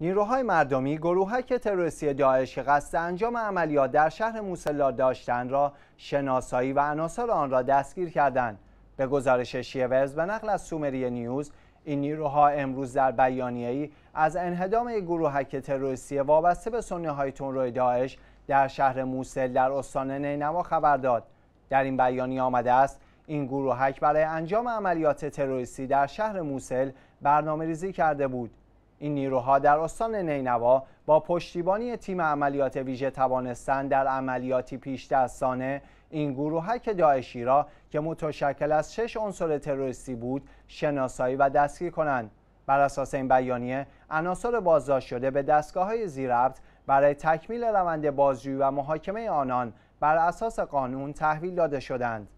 نیروهای مردمی گروهک تروریستی داعش که قصد انجام عملیات در شهر موسلا داشتند را شناسایی و عناصر آن را دستگیر کردند به گزارش شیورز به نقل از سومری نیوز این نیروها امروز در ای از انهدام یک گروهک تروریستی وابسته به های روی داعش در شهر موسل در استان نینوا خبر داد در این بیانیه آمده است این گروهک برای انجام عملیات تروریستی در شهر موسل برنامه ریزی کرده بود این نیروها در استان نینوا با پشتیبانی تیم عملیات ویژه توانستن در عملیاتی پیش دستانه این گروهک داعشی را که متشکل از شش عنصر تروریستی بود شناسایی و دستگیر کنند بر اساس این بیانیه عناصر بازداشت شده به دستگاه های برای تکمیل روند بازجویی و محاکمه آنان بر اساس قانون تحویل داده شدند